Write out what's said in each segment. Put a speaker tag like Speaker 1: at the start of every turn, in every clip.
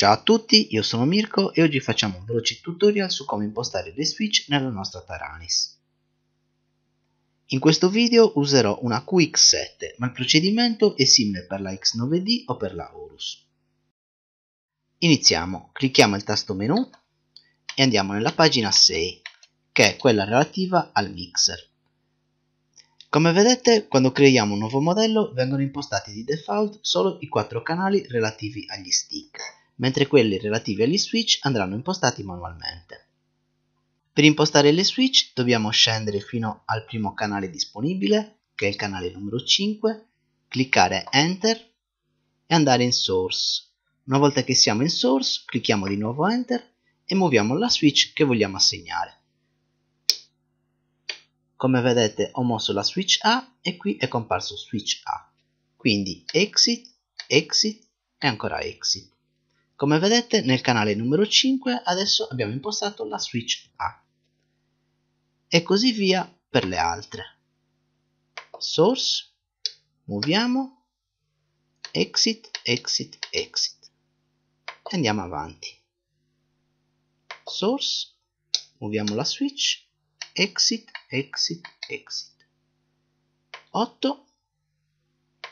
Speaker 1: Ciao a tutti, io sono Mirko e oggi facciamo un veloce tutorial su come impostare le switch nella nostra Taranis. In questo video userò una QX7, ma il procedimento è simile per la X9D o per la Horus. Iniziamo, clicchiamo il tasto menu e andiamo nella pagina 6, che è quella relativa al mixer. Come vedete, quando creiamo un nuovo modello vengono impostati di default solo i quattro canali relativi agli stick mentre quelli relativi agli switch andranno impostati manualmente. Per impostare le switch dobbiamo scendere fino al primo canale disponibile, che è il canale numero 5, cliccare Enter e andare in Source. Una volta che siamo in Source, clicchiamo di nuovo Enter e muoviamo la switch che vogliamo assegnare. Come vedete ho mosso la switch A e qui è comparso switch A. Quindi exit, exit e ancora exit. Come vedete nel canale numero 5 adesso abbiamo impostato la switch A e così via per le altre. Source, muoviamo, exit, exit, exit. E Andiamo avanti. Source, muoviamo la switch, exit, exit, exit. 8,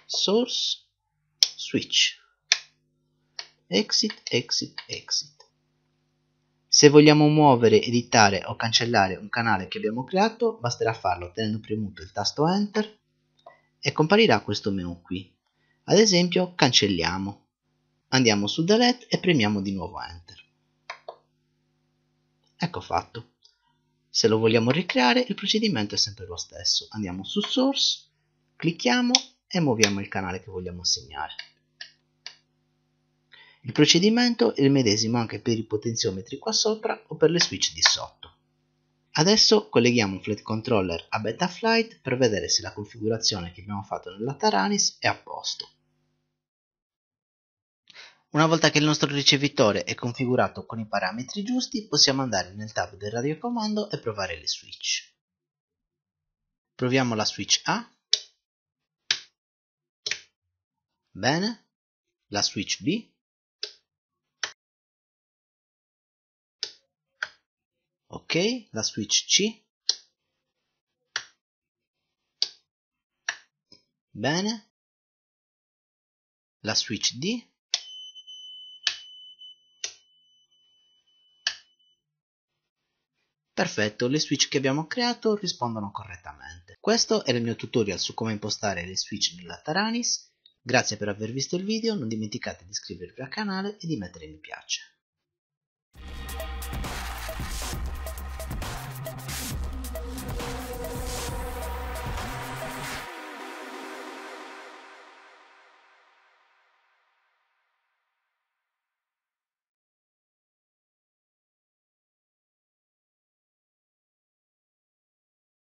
Speaker 1: source, switch exit, exit, exit. Se vogliamo muovere, editare o cancellare un canale che abbiamo creato, basterà farlo tenendo premuto il tasto Enter e comparirà questo menu qui. Ad esempio, cancelliamo. Andiamo su Delete e premiamo di nuovo Enter. Ecco fatto. Se lo vogliamo ricreare, il procedimento è sempre lo stesso. Andiamo su Source, clicchiamo e muoviamo il canale che vogliamo assegnare. Il procedimento è il medesimo anche per i potenziometri qua sopra o per le switch di sotto. Adesso colleghiamo un flight controller a Betaflight per vedere se la configurazione che abbiamo fatto nella Taranis è a posto. Una volta che il nostro ricevitore è configurato con i parametri giusti, possiamo andare nel tab del radiocomando e provare le switch. Proviamo la switch A.
Speaker 2: Bene. La switch B. ok la switch C bene la switch D Perfetto,
Speaker 1: le switch che abbiamo creato rispondono correttamente. Questo era il mio tutorial su come impostare le switch della Taranis. Grazie per aver visto il video, non dimenticate di iscrivervi al canale e di mettere mi piace.